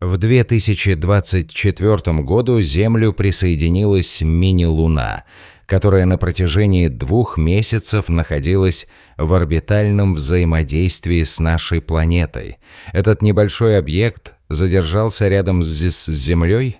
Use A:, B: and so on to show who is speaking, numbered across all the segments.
A: В 2024 году Землю присоединилась мини-луна, которая на протяжении двух месяцев находилась в орбитальном взаимодействии с нашей планетой. Этот небольшой объект задержался рядом с Землей,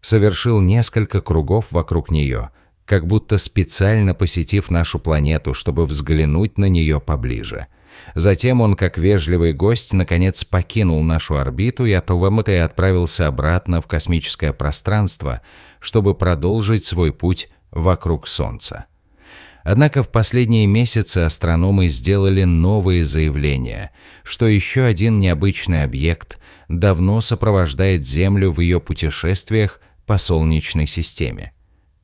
A: совершил несколько кругов вокруг нее, как будто специально посетив нашу планету, чтобы взглянуть на нее поближе – Затем он, как вежливый гость, наконец покинул нашу орбиту и от Увамыка отправился обратно в космическое пространство, чтобы продолжить свой путь вокруг Солнца. Однако в последние месяцы астрономы сделали новые заявления, что еще один необычный объект давно сопровождает Землю в ее путешествиях по Солнечной системе.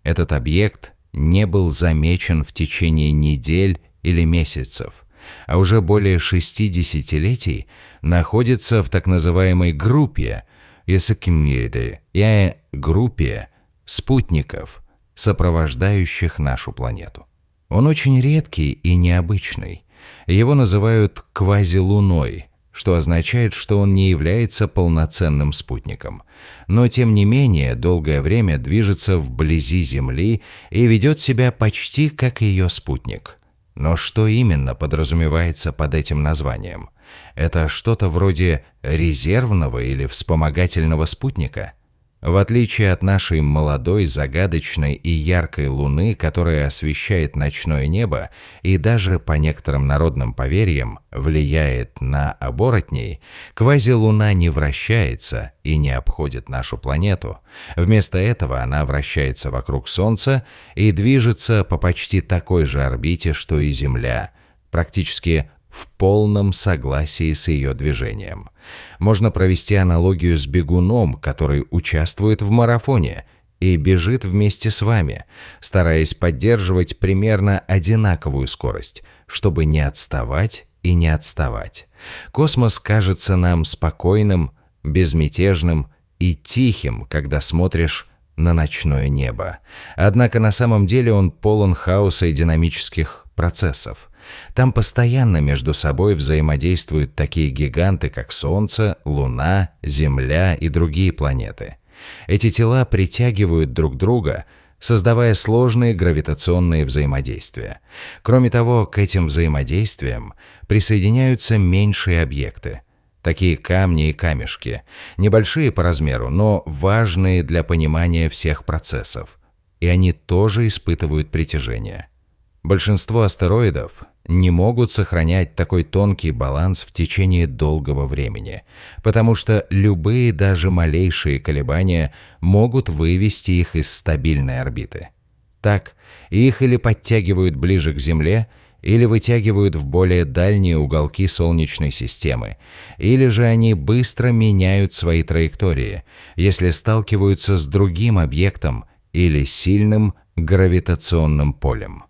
A: Этот объект не был замечен в течение недель или месяцев – а уже более шести десятилетий находится в так называемой группе Исакимьеды и группе спутников, сопровождающих нашу планету. Он очень редкий и необычный. Его называют квазилуной, что означает, что он не является полноценным спутником, но тем не менее долгое время движется вблизи Земли и ведет себя почти как ее спутник – но что именно подразумевается под этим названием? Это что-то вроде резервного или вспомогательного спутника – в отличие от нашей молодой, загадочной и яркой луны, которая освещает ночное небо и даже, по некоторым народным поверьям, влияет на оборотней, квазилуна не вращается и не обходит нашу планету. Вместо этого она вращается вокруг Солнца и движется по почти такой же орбите, что и Земля, практически в полном согласии с ее движением. Можно провести аналогию с бегуном, который участвует в марафоне и бежит вместе с вами, стараясь поддерживать примерно одинаковую скорость, чтобы не отставать и не отставать. Космос кажется нам спокойным, безмятежным и тихим, когда смотришь на ночное небо. Однако на самом деле он полон хаоса и динамических процессов. Там постоянно между собой взаимодействуют такие гиганты, как Солнце, Луна, Земля и другие планеты. Эти тела притягивают друг друга, создавая сложные гравитационные взаимодействия. Кроме того, к этим взаимодействиям присоединяются меньшие объекты, такие камни и камешки, небольшие по размеру, но важные для понимания всех процессов, и они тоже испытывают притяжение. Большинство астероидов не могут сохранять такой тонкий баланс в течение долгого времени, потому что любые даже малейшие колебания могут вывести их из стабильной орбиты. Так, их или подтягивают ближе к Земле, или вытягивают в более дальние уголки Солнечной системы, или же они быстро меняют свои траектории, если сталкиваются с другим объектом или сильным гравитационным полем.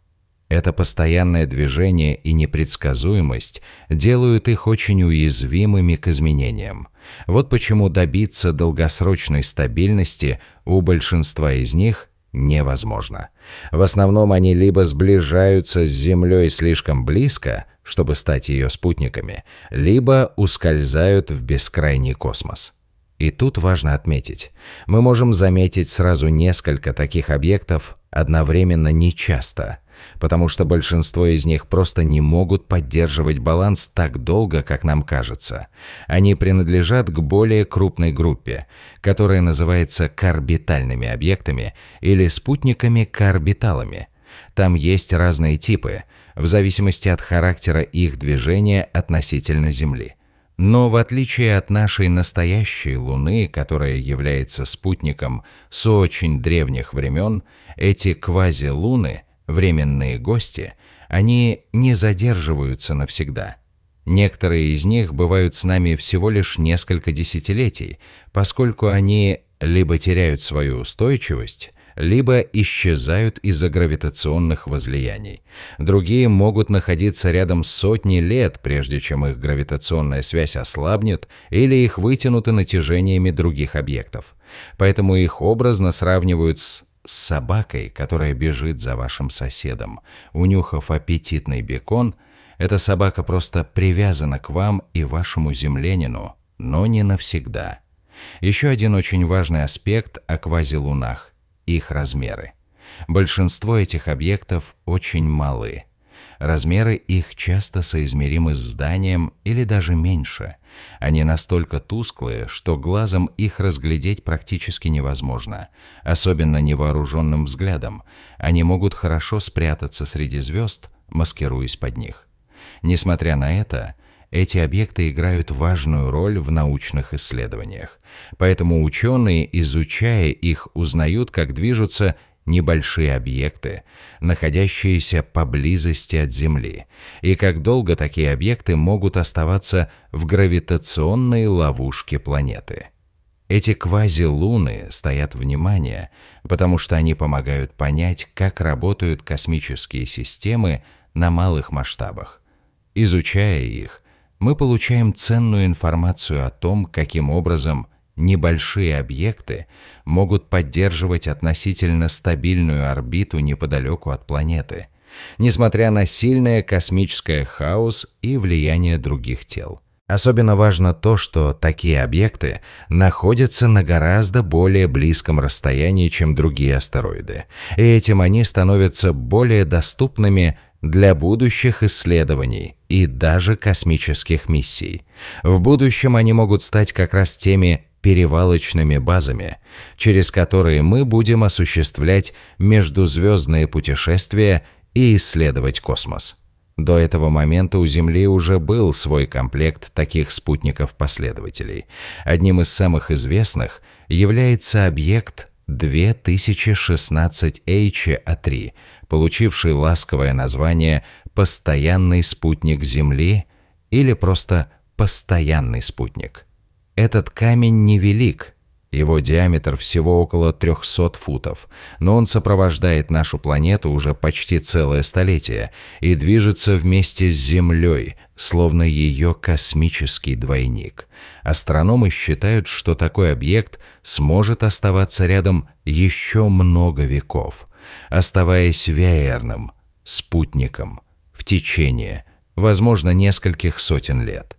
A: Это постоянное движение и непредсказуемость делают их очень уязвимыми к изменениям. Вот почему добиться долгосрочной стабильности у большинства из них невозможно. В основном они либо сближаются с Землей слишком близко, чтобы стать ее спутниками, либо ускользают в бескрайний космос. И тут важно отметить, мы можем заметить сразу несколько таких объектов одновременно нечасто – потому что большинство из них просто не могут поддерживать баланс так долго, как нам кажется. Они принадлежат к более крупной группе, которая называется карбитальными объектами или спутниками-карбиталами. Там есть разные типы, в зависимости от характера их движения относительно Земли. Но в отличие от нашей настоящей Луны, которая является спутником с очень древних времен, эти квазилуны Временные гости, они не задерживаются навсегда. Некоторые из них бывают с нами всего лишь несколько десятилетий, поскольку они либо теряют свою устойчивость, либо исчезают из-за гравитационных возлияний. Другие могут находиться рядом сотни лет, прежде чем их гравитационная связь ослабнет или их вытянуты натяжениями других объектов. Поэтому их образно сравнивают с с собакой, которая бежит за вашим соседом. Унюхав аппетитный бекон, эта собака просто привязана к вам и вашему землянину, но не навсегда. Еще один очень важный аспект о квазилунах – их размеры. Большинство этих объектов очень малы. Размеры их часто соизмеримы с зданием или даже меньше. Они настолько тусклые, что глазом их разглядеть практически невозможно, особенно невооруженным взглядом. Они могут хорошо спрятаться среди звезд, маскируясь под них. Несмотря на это, эти объекты играют важную роль в научных исследованиях. Поэтому ученые, изучая их, узнают, как движутся небольшие объекты, находящиеся поблизости от Земли, и как долго такие объекты могут оставаться в гравитационной ловушке планеты. Эти квазилуны стоят внимания, потому что они помогают понять, как работают космические системы на малых масштабах. Изучая их, мы получаем ценную информацию о том, каким образом – небольшие объекты могут поддерживать относительно стабильную орбиту неподалеку от планеты, несмотря на сильное космическое хаос и влияние других тел. Особенно важно то, что такие объекты находятся на гораздо более близком расстоянии, чем другие астероиды, и этим они становятся более доступными для будущих исследований и даже космических миссий. В будущем они могут стать как раз теми перевалочными базами, через которые мы будем осуществлять междузвездные путешествия и исследовать космос. До этого момента у Земли уже был свой комплект таких спутников-последователей. Одним из самых известных является объект 2016HA3, получивший ласковое название «Постоянный спутник Земли» или просто «Постоянный спутник». Этот камень невелик, его диаметр всего около 300 футов, но он сопровождает нашу планету уже почти целое столетие и движется вместе с Землей, словно ее космический двойник. Астрономы считают, что такой объект сможет оставаться рядом еще много веков, оставаясь веерным, спутником, в течение, возможно, нескольких сотен лет.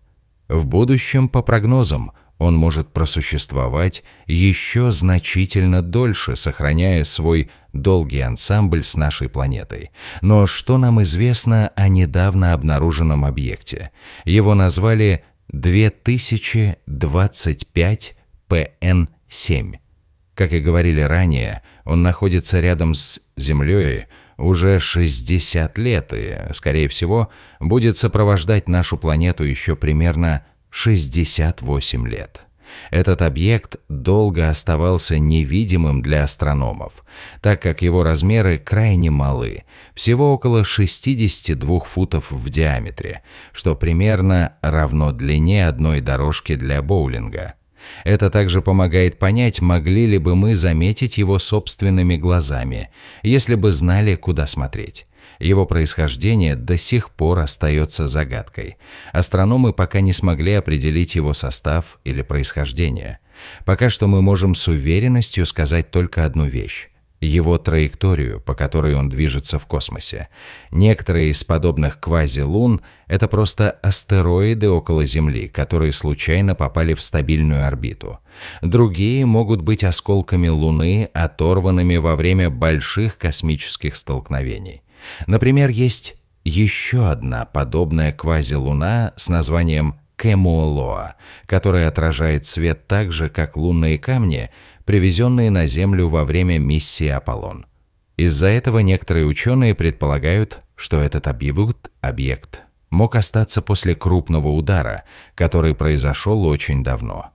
A: В будущем, по прогнозам, он может просуществовать еще значительно дольше, сохраняя свой долгий ансамбль с нашей планетой. Но что нам известно о недавно обнаруженном объекте? Его назвали 2025 pn 7 Как и говорили ранее, он находится рядом с Землей уже 60 лет и, скорее всего, будет сопровождать нашу планету еще примерно 68 лет. Этот объект долго оставался невидимым для астрономов, так как его размеры крайне малы, всего около 62 футов в диаметре, что примерно равно длине одной дорожки для боулинга. Это также помогает понять, могли ли бы мы заметить его собственными глазами, если бы знали, куда смотреть. Его происхождение до сих пор остается загадкой. Астрономы пока не смогли определить его состав или происхождение. Пока что мы можем с уверенностью сказать только одну вещь его траекторию, по которой он движется в космосе. Некоторые из подобных квазилун – это просто астероиды около Земли, которые случайно попали в стабильную орбиту. Другие могут быть осколками Луны, оторванными во время больших космических столкновений. Например, есть еще одна подобная квазилуна с названием Кемуолоа, которая отражает свет так же, как лунные камни, привезенные на Землю во время миссии Аполлон. Из-за этого некоторые ученые предполагают, что этот объект, объект мог остаться после крупного удара, который произошел очень давно.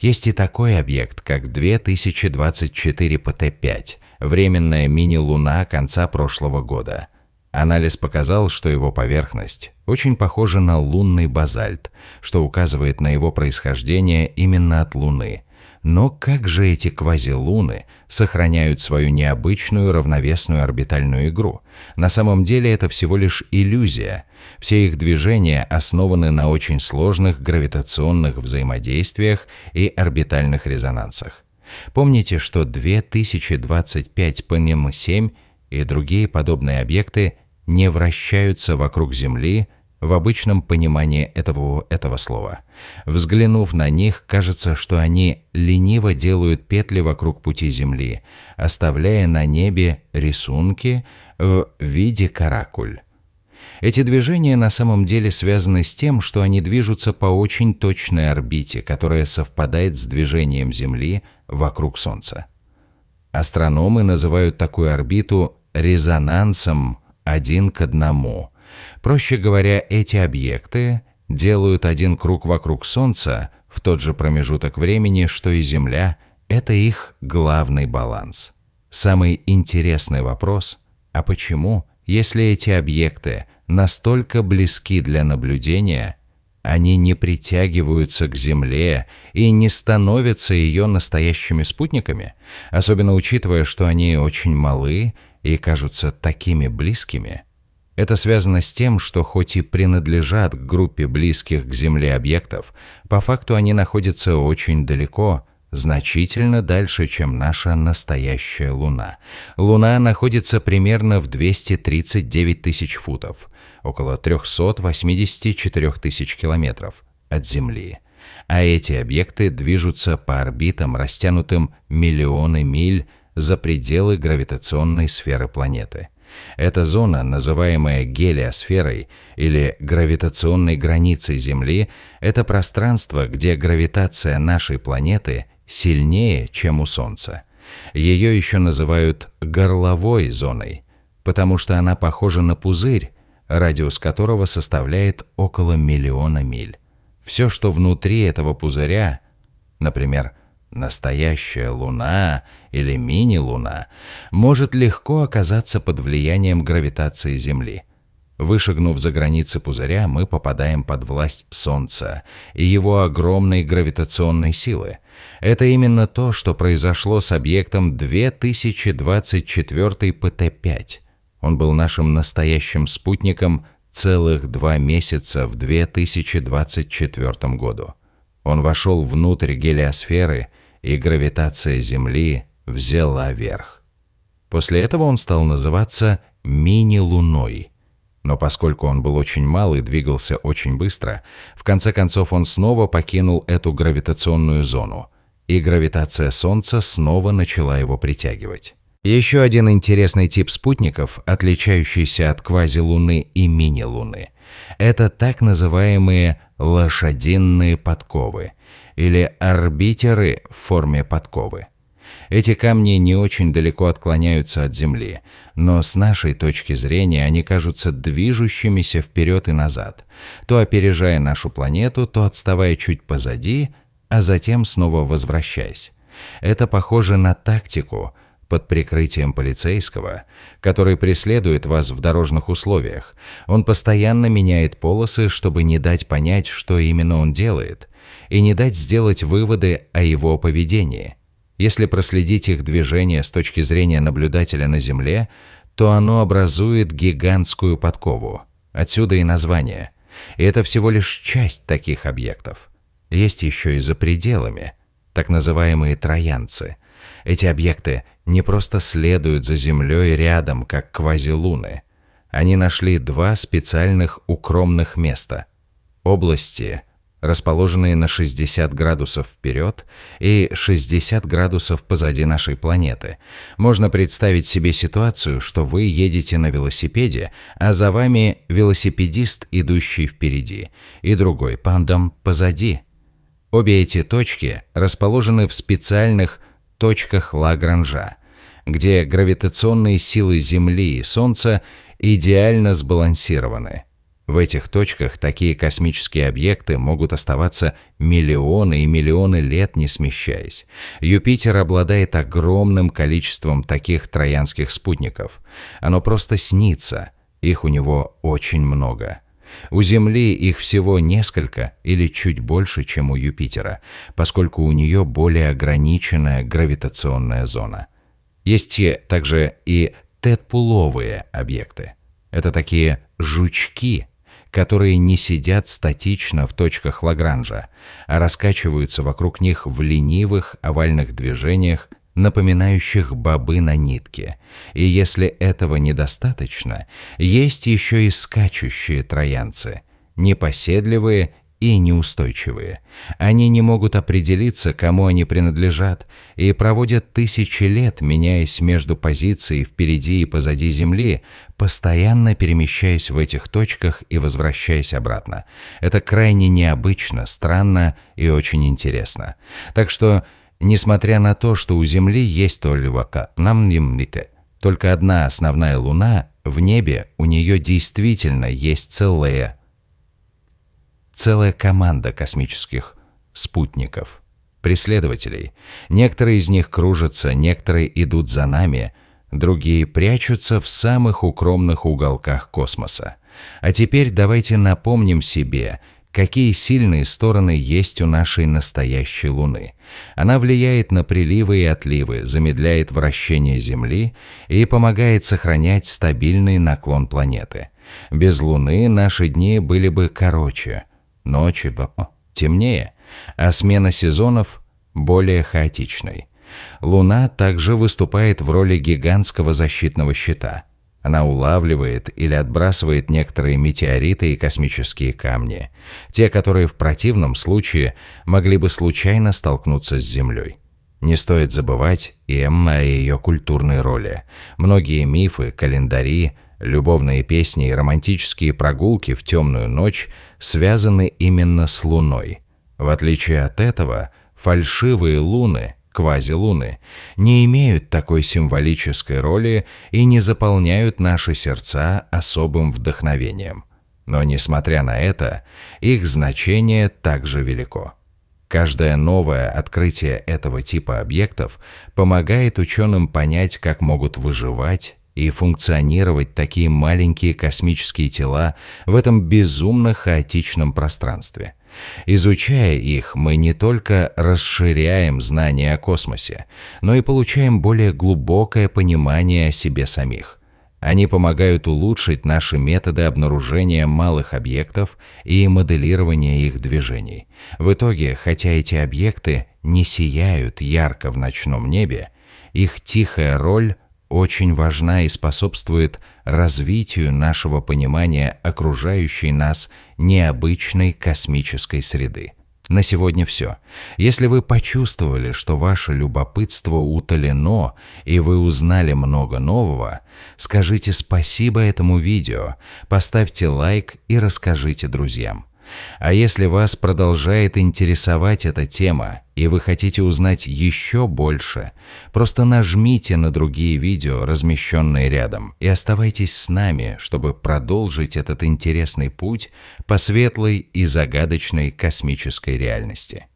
A: Есть и такой объект, как 2024 ПТ-5, временная мини-луна конца прошлого года. Анализ показал, что его поверхность очень похожа на лунный базальт, что указывает на его происхождение именно от Луны. Но как же эти квазилуны сохраняют свою необычную равновесную орбитальную игру? На самом деле это всего лишь иллюзия. Все их движения основаны на очень сложных гравитационных взаимодействиях и орбитальных резонансах. Помните, что 2025 ПНМ-7 и другие подобные объекты не вращаются вокруг Земли в обычном понимании этого, этого слова. Взглянув на них, кажется, что они лениво делают петли вокруг пути Земли, оставляя на небе рисунки в виде каракуль. Эти движения на самом деле связаны с тем, что они движутся по очень точной орбите, которая совпадает с движением Земли вокруг Солнца. Астрономы называют такую орбиту резонансом один к одному. Проще говоря, эти объекты делают один круг вокруг Солнца в тот же промежуток времени, что и Земля – это их главный баланс. Самый интересный вопрос – а почему – если эти объекты настолько близки для наблюдения, они не притягиваются к Земле и не становятся ее настоящими спутниками, особенно учитывая, что они очень малы и кажутся такими близкими. Это связано с тем, что хоть и принадлежат к группе близких к Земле объектов, по факту они находятся очень далеко – значительно дальше, чем наша настоящая Луна. Луна находится примерно в 239 тысяч футов, около 384 тысяч километров от Земли. А эти объекты движутся по орбитам, растянутым миллионы миль за пределы гравитационной сферы планеты. Эта зона, называемая гелиосферой или гравитационной границей Земли, это пространство, где гравитация нашей планеты сильнее, чем у Солнца. Ее еще называют горловой зоной, потому что она похожа на пузырь, радиус которого составляет около миллиона миль. Все, что внутри этого пузыря, например, настоящая луна или мини-луна, может легко оказаться под влиянием гравитации Земли – Вышагнув за границы пузыря, мы попадаем под власть Солнца и его огромной гравитационной силы. Это именно то, что произошло с объектом 2024 ПТ-5. Он был нашим настоящим спутником целых два месяца в 2024 году. Он вошел внутрь гелиосферы, и гравитация Земли взяла верх. После этого он стал называться «мини-луной», но поскольку он был очень мал и двигался очень быстро, в конце концов он снова покинул эту гравитационную зону, и гравитация Солнца снова начала его притягивать. Еще один интересный тип спутников, отличающийся от квазилуны и мини-луны, это так называемые лошадиные подковы или орбитеры в форме подковы. Эти камни не очень далеко отклоняются от Земли, но с нашей точки зрения они кажутся движущимися вперед и назад, то опережая нашу планету, то отставая чуть позади, а затем снова возвращаясь. Это похоже на тактику – под прикрытием полицейского, который преследует вас в дорожных условиях. Он постоянно меняет полосы, чтобы не дать понять, что именно он делает, и не дать сделать выводы о его поведении. Если проследить их движение с точки зрения наблюдателя на Земле, то оно образует гигантскую подкову. Отсюда и название. И это всего лишь часть таких объектов. Есть еще и за пределами, так называемые троянцы. Эти объекты не просто следуют за Землей рядом, как квазилуны. Они нашли два специальных укромных места – области – расположенные на 60 градусов вперед и 60 градусов позади нашей планеты. Можно представить себе ситуацию, что вы едете на велосипеде, а за вами велосипедист, идущий впереди, и другой пандам позади. Обе эти точки расположены в специальных точках Лагранжа, где гравитационные силы Земли и Солнца идеально сбалансированы – в этих точках такие космические объекты могут оставаться миллионы и миллионы лет не смещаясь. Юпитер обладает огромным количеством таких троянских спутников. Оно просто снится, их у него очень много. У Земли их всего несколько или чуть больше, чем у Юпитера, поскольку у нее более ограниченная гравитационная зона. Есть также и тетпуловые объекты. Это такие жучки – которые не сидят статично в точках Лагранжа, а раскачиваются вокруг них в ленивых овальных движениях, напоминающих бобы на нитке. И если этого недостаточно, есть еще и скачущие троянцы, непоседливые и неустойчивые. Они не могут определиться, кому они принадлежат, и проводят тысячи лет, меняясь между позицией впереди и позади Земли, постоянно перемещаясь в этих точках и возвращаясь обратно. Это крайне необычно, странно и очень интересно. Так что, несмотря на то, что у Земли есть только нам намнимлите, только одна основная луна, в небе у нее действительно есть целая целая команда космических спутников, преследователей. Некоторые из них кружатся, некоторые идут за нами, другие прячутся в самых укромных уголках космоса. А теперь давайте напомним себе, какие сильные стороны есть у нашей настоящей Луны. Она влияет на приливы и отливы, замедляет вращение Земли и помогает сохранять стабильный наклон планеты. Без Луны наши дни были бы короче, Ночи темнее, а смена сезонов более хаотичной. Луна также выступает в роли гигантского защитного щита. Она улавливает или отбрасывает некоторые метеориты и космические камни, те, которые в противном случае могли бы случайно столкнуться с Землей. Не стоит забывать и Эмма и ее культурной роли. Многие мифы, календари, Любовные песни и романтические прогулки в темную ночь связаны именно с Луной. В отличие от этого, фальшивые луны, квазилуны, не имеют такой символической роли и не заполняют наши сердца особым вдохновением. Но несмотря на это, их значение также велико. Каждое новое открытие этого типа объектов помогает ученым понять, как могут выживать и функционировать такие маленькие космические тела в этом безумно хаотичном пространстве. Изучая их, мы не только расширяем знания о космосе, но и получаем более глубокое понимание о себе самих. Они помогают улучшить наши методы обнаружения малых объектов и моделирования их движений. В итоге, хотя эти объекты не сияют ярко в ночном небе, их тихая роль очень важна и способствует развитию нашего понимания окружающей нас необычной космической среды. На сегодня все. Если вы почувствовали, что ваше любопытство утолено и вы узнали много нового, скажите спасибо этому видео, поставьте лайк и расскажите друзьям. А если вас продолжает интересовать эта тема, и вы хотите узнать еще больше, просто нажмите на другие видео, размещенные рядом, и оставайтесь с нами, чтобы продолжить этот интересный путь по светлой и загадочной космической реальности.